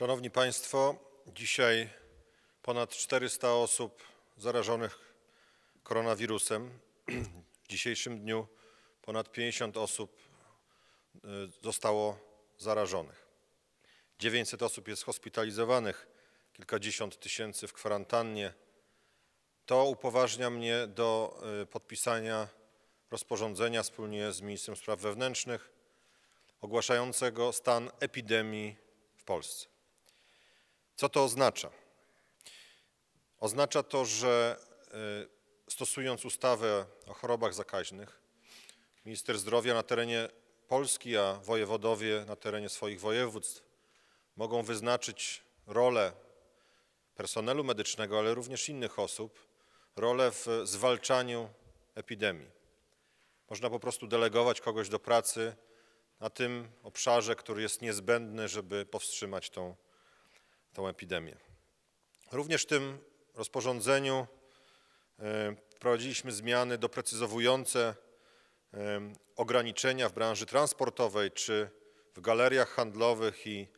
Szanowni Państwo, dzisiaj ponad 400 osób zarażonych koronawirusem. W dzisiejszym dniu ponad 50 osób y, zostało zarażonych. 900 osób jest hospitalizowanych, kilkadziesiąt tysięcy w kwarantannie. To upoważnia mnie do y, podpisania rozporządzenia wspólnie z Ministrem Spraw Wewnętrznych ogłaszającego stan epidemii w Polsce. Co to oznacza? Oznacza to, że y, stosując ustawę o chorobach zakaźnych, minister zdrowia na terenie Polski, a wojewodowie na terenie swoich województw mogą wyznaczyć rolę personelu medycznego, ale również innych osób, rolę w zwalczaniu epidemii. Można po prostu delegować kogoś do pracy na tym obszarze, który jest niezbędny, żeby powstrzymać tą epidemię tą epidemię. Również w tym rozporządzeniu e, wprowadziliśmy zmiany doprecyzowujące e, ograniczenia w branży transportowej czy w galeriach handlowych i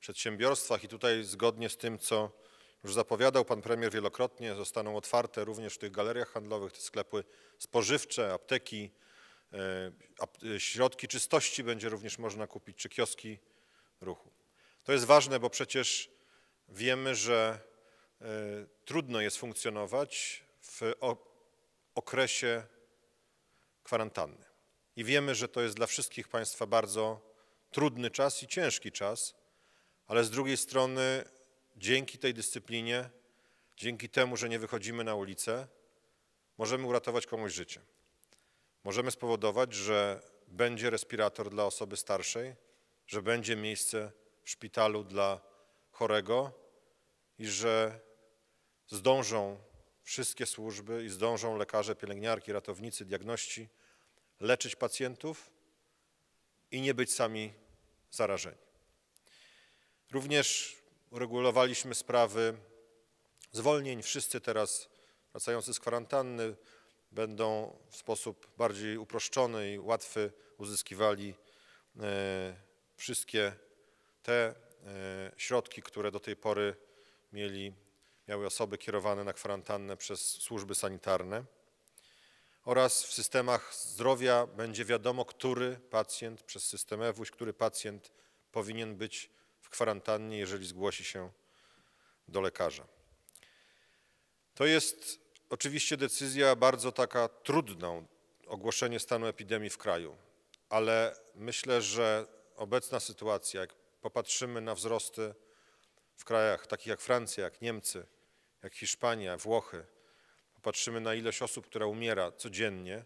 przedsiębiorstwach. I tutaj zgodnie z tym, co już zapowiadał pan premier wielokrotnie, zostaną otwarte również w tych galeriach handlowych te sklepy spożywcze, apteki, e, środki czystości będzie również można kupić, czy kioski ruchu. To jest ważne, bo przecież Wiemy, że e, trudno jest funkcjonować w okresie kwarantanny. I wiemy, że to jest dla wszystkich Państwa bardzo trudny czas i ciężki czas, ale z drugiej strony dzięki tej dyscyplinie, dzięki temu, że nie wychodzimy na ulicę, możemy uratować komuś życie. Możemy spowodować, że będzie respirator dla osoby starszej, że będzie miejsce w szpitalu dla chorego i że zdążą wszystkie służby i zdążą lekarze, pielęgniarki, ratownicy, diagności leczyć pacjentów i nie być sami zarażeni. Również uregulowaliśmy sprawy zwolnień. Wszyscy teraz wracający z kwarantanny będą w sposób bardziej uproszczony i łatwy uzyskiwali e, wszystkie te E, środki, które do tej pory mieli, miały osoby kierowane na kwarantannę przez służby sanitarne oraz w systemach zdrowia będzie wiadomo, który pacjent przez system EWUŚ, który pacjent powinien być w kwarantannie, jeżeli zgłosi się do lekarza. To jest oczywiście decyzja bardzo taka trudna, ogłoszenie stanu epidemii w kraju, ale myślę, że obecna sytuacja, jak popatrzymy na wzrosty w krajach takich jak Francja, jak Niemcy, jak Hiszpania, Włochy, popatrzymy na ilość osób, która umiera codziennie,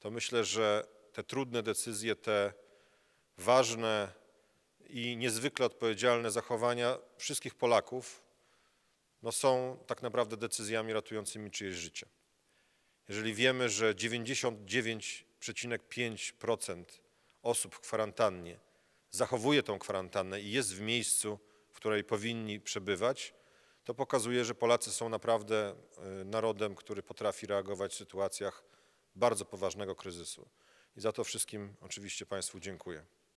to myślę, że te trudne decyzje, te ważne i niezwykle odpowiedzialne zachowania wszystkich Polaków no są tak naprawdę decyzjami ratującymi czyjeś życie. Jeżeli wiemy, że 99,5% osób w kwarantannie zachowuje tą kwarantannę i jest w miejscu, w której powinni przebywać, to pokazuje, że Polacy są naprawdę e, narodem, który potrafi reagować w sytuacjach bardzo poważnego kryzysu. I za to wszystkim oczywiście Państwu dziękuję.